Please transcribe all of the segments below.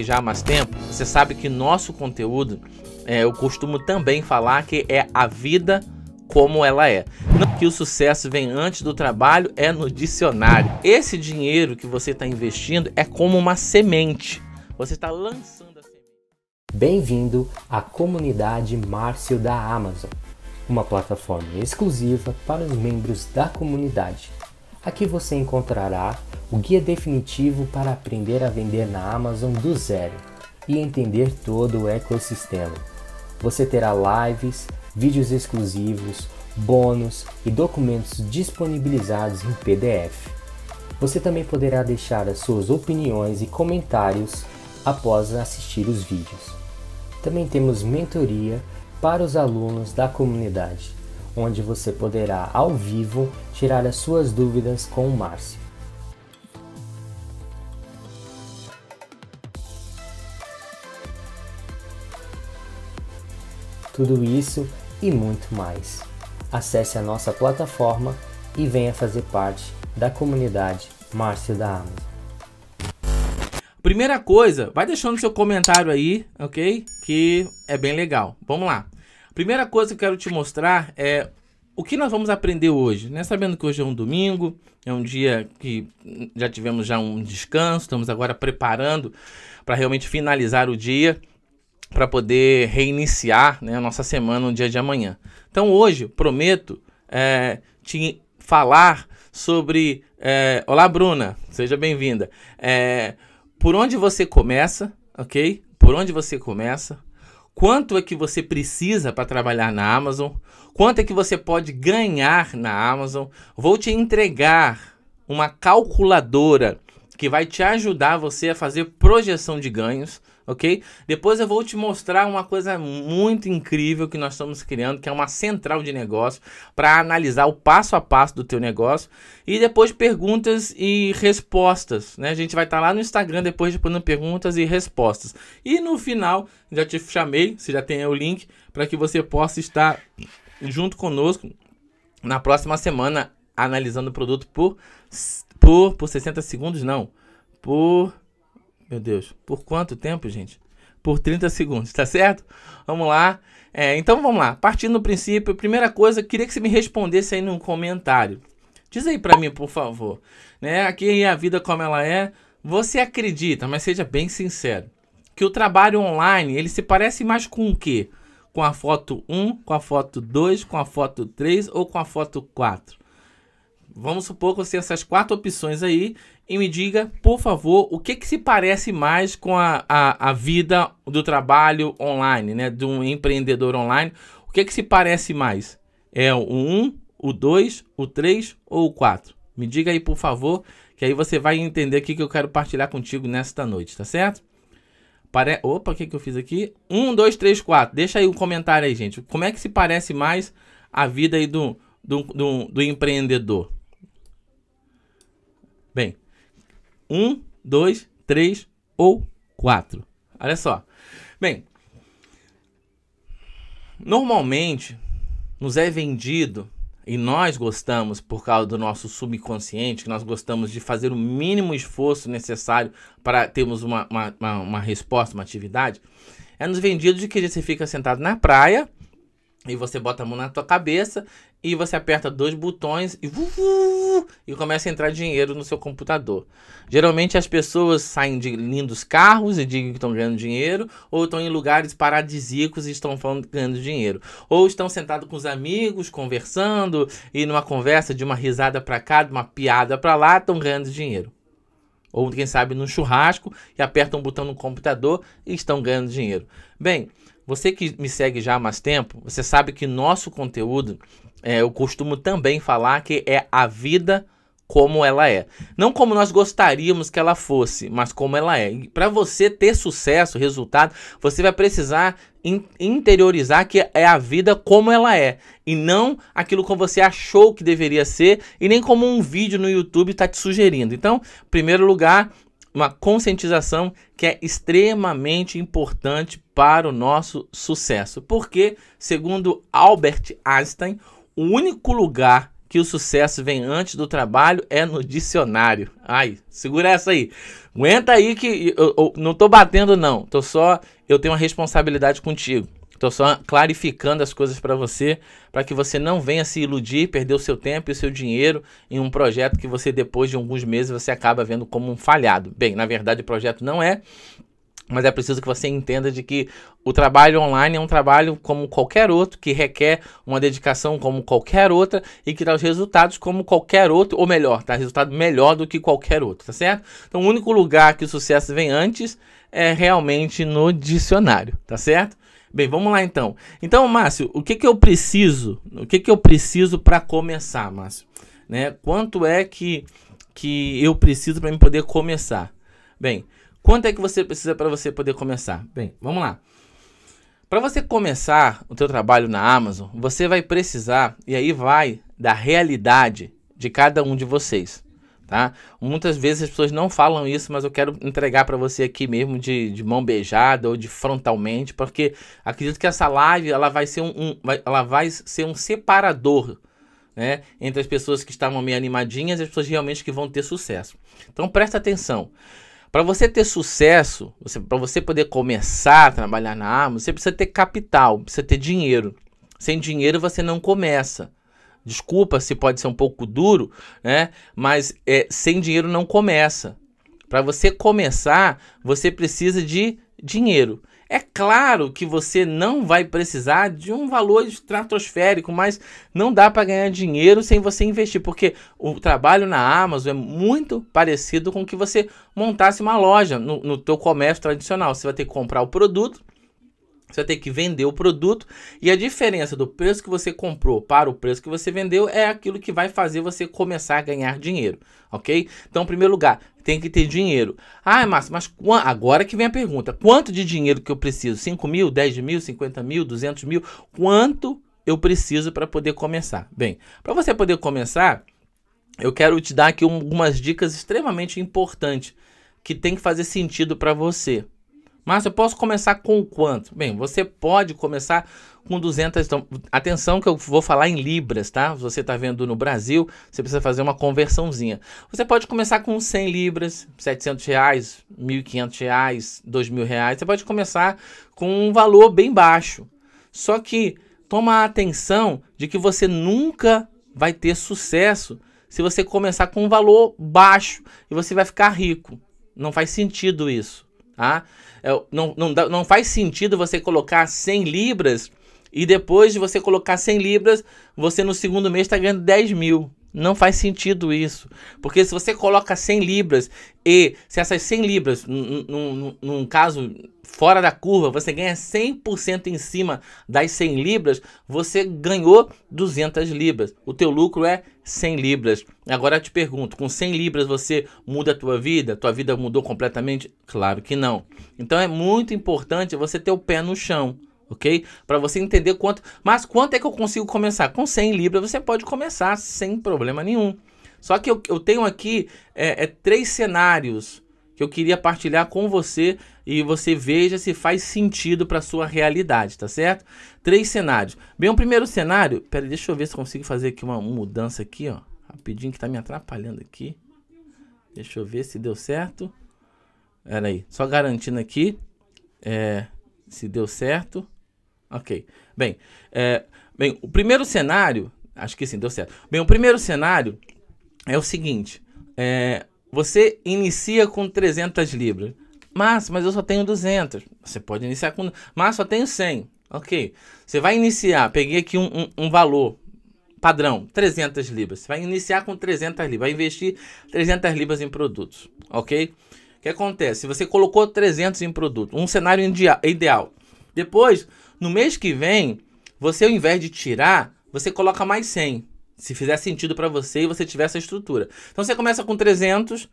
aqui já há mais tempo, você sabe que nosso conteúdo, é, eu costumo também falar que é a vida como ela é. Não que o sucesso vem antes do trabalho, é no dicionário. Esse dinheiro que você está investindo é como uma semente. Você está lançando a semente. Bem-vindo à comunidade Márcio da Amazon, uma plataforma exclusiva para os membros da comunidade Aqui você encontrará o guia definitivo para aprender a vender na Amazon do zero e entender todo o ecossistema. Você terá lives, vídeos exclusivos, bônus e documentos disponibilizados em PDF. Você também poderá deixar as suas opiniões e comentários após assistir os vídeos. Também temos mentoria para os alunos da comunidade onde você poderá ao vivo tirar as suas dúvidas com o Márcio. Tudo isso e muito mais. Acesse a nossa plataforma e venha fazer parte da comunidade Márcio da Amazon. Primeira coisa, vai deixando seu comentário aí, ok? Que é bem legal. Vamos lá. Primeira coisa que eu quero te mostrar é o que nós vamos aprender hoje? Né? Sabendo que hoje é um domingo, é um dia que já tivemos já um descanso, estamos agora preparando para realmente finalizar o dia, para poder reiniciar né, a nossa semana no dia de amanhã. Então hoje, prometo é, te falar sobre... É, olá, Bruna, seja bem-vinda. É, por onde você começa, ok? Por onde você começa, quanto é que você precisa para trabalhar na Amazon, quanto é que você pode ganhar na Amazon. Vou te entregar uma calculadora que vai te ajudar você a fazer projeção de ganhos ok? Depois eu vou te mostrar uma coisa muito incrível que nós estamos criando, que é uma central de negócio para analisar o passo a passo do teu negócio e depois perguntas e respostas, né? A gente vai estar tá lá no Instagram depois de perguntas e respostas. E no final, já te chamei, você já tem o link para que você possa estar junto conosco na próxima semana analisando o produto por por por 60 segundos não, por meu Deus. Por quanto tempo, gente? Por 30 segundos, tá certo? Vamos lá. É, então vamos lá. Partindo do princípio, primeira coisa, queria que você me respondesse aí num comentário. Diz aí para mim, por favor. Né? Aqui é a vida como ela é. Você acredita, mas seja bem sincero, que o trabalho online, ele se parece mais com o quê? Com a foto 1, com a foto 2, com a foto 3 ou com a foto 4? Vamos supor que você tem essas quatro opções aí e me diga, por favor, o que, que se parece mais com a, a, a vida do trabalho online, né? De um empreendedor online. O que, que se parece mais? É o 1, o 2, o 3 ou o 4? Me diga aí, por favor, que aí você vai entender o que eu quero partilhar contigo nesta noite, tá certo? Pare... Opa, o que, que eu fiz aqui? 1, 2, 3, 4. Deixa aí um comentário aí, gente. Como é que se parece mais a vida aí do, do, do, do empreendedor? Bem, um, dois, três ou quatro. Olha só. Bem, normalmente nos é vendido e nós gostamos por causa do nosso subconsciente, que nós gostamos de fazer o mínimo esforço necessário para termos uma, uma, uma, uma resposta, uma atividade, é nos vendido de que você fica sentado na praia e você bota a mão na tua cabeça e você aperta dois botões e, uh, e começa a entrar dinheiro no seu computador. Geralmente as pessoas saem de lindos carros e dizem que estão ganhando dinheiro, ou estão em lugares paradisíacos e estão falando, ganhando dinheiro, ou estão sentados com os amigos conversando e numa conversa de uma risada para cá, de uma piada para lá, estão ganhando dinheiro. Ou quem sabe num churrasco e apertam um botão no computador e estão ganhando dinheiro. Bem, você que me segue já há mais tempo, você sabe que nosso conteúdo, é, eu costumo também falar que é a vida como ela é. Não como nós gostaríamos que ela fosse, mas como ela é. Para você ter sucesso, resultado, você vai precisar in interiorizar que é a vida como ela é e não aquilo que você achou que deveria ser e nem como um vídeo no YouTube está te sugerindo. Então, primeiro lugar, uma conscientização que é extremamente importante para o nosso sucesso. Porque, segundo Albert Einstein, o único lugar que o sucesso vem antes do trabalho é no dicionário. Ai, segura essa aí. Aguenta aí que eu, eu não tô batendo não, tô só eu tenho uma responsabilidade contigo. Estou só clarificando as coisas para você, para que você não venha se iludir, perder o seu tempo e o seu dinheiro em um projeto que você depois de alguns meses você acaba vendo como um falhado. Bem, na verdade o projeto não é, mas é preciso que você entenda de que o trabalho online é um trabalho como qualquer outro, que requer uma dedicação como qualquer outra e que dá os resultados como qualquer outro, ou melhor, dá resultado melhor do que qualquer outro, tá certo? Então, o único lugar que o sucesso vem antes é realmente no dicionário, tá certo? Bem, vamos lá então. Então, Márcio, o que, que eu preciso? O que, que eu preciso para começar, Márcio? Né? Quanto é que, que eu preciso para me poder começar? Bem, quanto é que você precisa para você poder começar? Bem, vamos lá. Para você começar o teu trabalho na Amazon, você vai precisar e aí vai da realidade de cada um de vocês tá? Muitas vezes as pessoas não falam isso, mas eu quero entregar para você aqui mesmo de, de mão beijada ou de frontalmente, porque acredito que essa live ela vai ser um, um vai, ela vai ser um separador né, entre as pessoas que estavam meio animadinhas e as pessoas realmente que vão ter sucesso. Então presta atenção. Para você ter sucesso, para você poder começar a trabalhar na arma você precisa ter capital, precisa ter dinheiro. Sem dinheiro você não começa. Desculpa se pode ser um pouco duro, né? Mas é, sem dinheiro não começa. Para você começar, você precisa de dinheiro. É claro que você não vai precisar de um valor estratosférico, mas não dá para ganhar dinheiro sem você investir, porque o trabalho na Amazon é muito parecido com que você montasse uma loja no, no teu comércio tradicional. Você vai ter que comprar o produto, você vai ter que vender o produto e a diferença do preço que você comprou para o preço que você vendeu é aquilo que vai fazer você começar a ganhar dinheiro, ok? Então, em primeiro lugar, tem que ter dinheiro. Ah, Márcio, mas agora que vem a pergunta: quanto de dinheiro que eu preciso? 5 mil, 10 mil, 50 mil, 200 mil? Quanto eu preciso para poder começar? Bem, para você poder começar, eu quero te dar aqui algumas dicas extremamente importantes que tem que fazer sentido para você, mas eu posso começar com quanto? Bem, você pode começar com 200. Então, atenção que eu vou falar em libras, tá? Você está vendo no Brasil, você precisa fazer uma conversãozinha. Você pode começar com 100 libras, 700 reais, 1.500 reais, 2.000 reais. Você pode começar com um valor bem baixo. Só que toma atenção de que você nunca vai ter sucesso se você começar com um valor baixo e você vai ficar rico. Não faz sentido isso. Tá? Não, não, dá, não faz sentido você colocar 100 libras e depois de você colocar 100 libras, você no segundo mês está ganhando 10 mil. Não faz sentido isso. Porque se você coloca 100 libras e se essas 100 libras, num caso fora da curva, você ganha 100% em cima das 100 libras, você ganhou 200 libras. O teu lucro é 100 libras. Agora eu te pergunto, com 100 libras você muda a tua vida? Tua vida mudou completamente? Claro que não. Então é muito importante você ter o pé no chão ok? Para você entender quanto. Mas quanto é que eu consigo começar? Com 100 libras você pode começar sem problema nenhum. Só que eu, eu tenho aqui é, é, três cenários que eu queria partilhar com você e você veja se faz sentido para sua realidade, tá certo? Três cenários. Bem, o primeiro cenário, pera, deixa eu ver se consigo fazer aqui uma, mudança aqui, ó, rapidinho que tá me atrapalhando aqui. Deixa eu ver se deu certo. Era aí, só garantindo aqui é, se deu certo. Ok. Bem, é, bem, o primeiro cenário, acho que sim, deu certo. Bem, o primeiro cenário é o seguinte: é, você inicia com 300 libras. Mas, mas eu só tenho 200. Você pode iniciar com. Mas só tenho 100. Ok. Você vai iniciar. Peguei aqui um, um, um valor padrão: 300 libras. Você vai iniciar com 300 libras. Vai investir 300 libras em produtos. Ok. O que acontece? Você colocou 300 em produto. Um cenário ideal. Depois, no mês que vem, você ao invés de tirar, você coloca mais 100. Se fizer sentido para você e você tiver essa estrutura. Então você começa com 300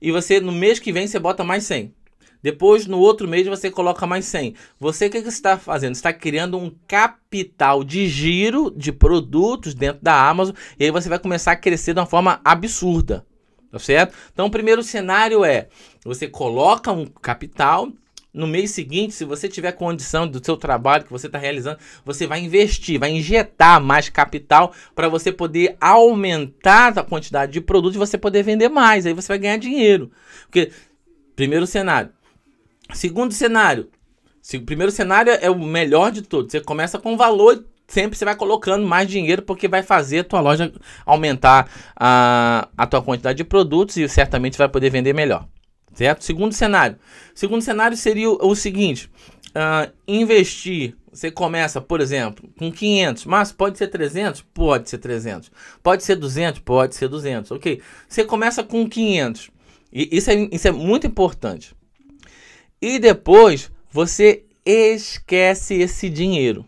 e você no mês que vem você bota mais 100. Depois, no outro mês, você coloca mais 100. Você, o que, que você está fazendo? está criando um capital de giro de produtos dentro da Amazon e aí você vai começar a crescer de uma forma absurda, tá certo? Então, o primeiro cenário é, você coloca um capital no mês seguinte, se você tiver condição do seu trabalho que você está realizando, você vai investir, vai injetar mais capital para você poder aumentar a quantidade de produtos e você poder vender mais. Aí você vai ganhar dinheiro. Porque, primeiro cenário. Segundo cenário. Se, o primeiro cenário é o melhor de todos. Você começa com valor sempre você vai colocando mais dinheiro porque vai fazer a tua loja aumentar a, a tua quantidade de produtos e certamente vai poder vender melhor certo? Segundo cenário. Segundo cenário seria o, o seguinte: uh, investir. Você começa, por exemplo, com 500, mas pode ser 300? Pode ser 300. Pode ser 200? Pode ser 200, ok? Você começa com 500. E isso é, isso é muito importante. E depois você esquece esse dinheiro.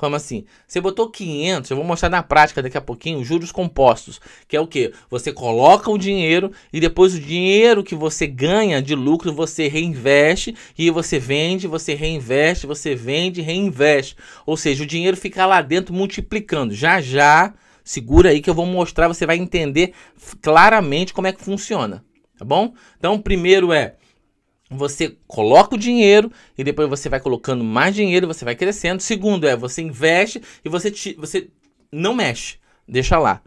Como assim? Você botou 500, eu vou mostrar na prática daqui a pouquinho, juros compostos, que é o que? Você coloca o dinheiro e depois o dinheiro que você ganha de lucro você reinveste e você vende, você reinveste, você vende, reinveste. Ou seja, o dinheiro fica lá dentro multiplicando. Já já, segura aí que eu vou mostrar, você vai entender claramente como é que funciona, tá bom? Então, primeiro é você coloca o dinheiro e depois você vai colocando mais dinheiro, você vai crescendo. Segundo é você investe e você, te, você não mexe, deixa lá.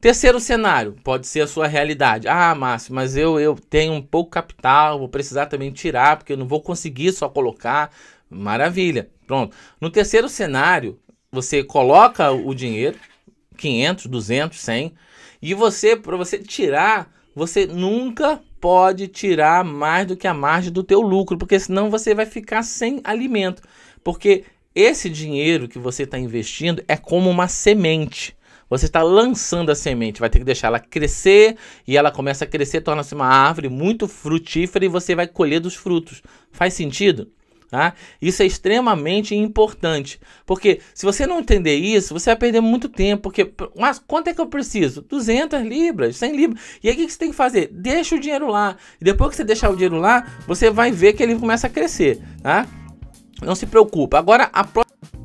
Terceiro cenário, pode ser a sua realidade. Ah, Márcio, mas eu, eu tenho um pouco capital, vou precisar também tirar, porque eu não vou conseguir só colocar. Maravilha, pronto. No terceiro cenário, você coloca o dinheiro, 500, 200, 100, e você, para você tirar, você nunca pode tirar mais do que a margem do teu lucro, porque senão você vai ficar sem alimento. Porque esse dinheiro que você está investindo é como uma semente. Você está lançando a semente, vai ter que deixar ela crescer e ela começa a crescer, torna-se uma árvore muito frutífera e você vai colher dos frutos. Faz sentido? Tá? Isso é extremamente importante, porque se você não entender isso, você vai perder muito tempo, porque, mas quanto é que eu preciso? 200 libras, 100 libras, e aí o que você tem que fazer? Deixa o dinheiro lá, e depois que você deixar o dinheiro lá, você vai ver que ele começa a crescer, tá? Não se preocupa. Agora, a próxima...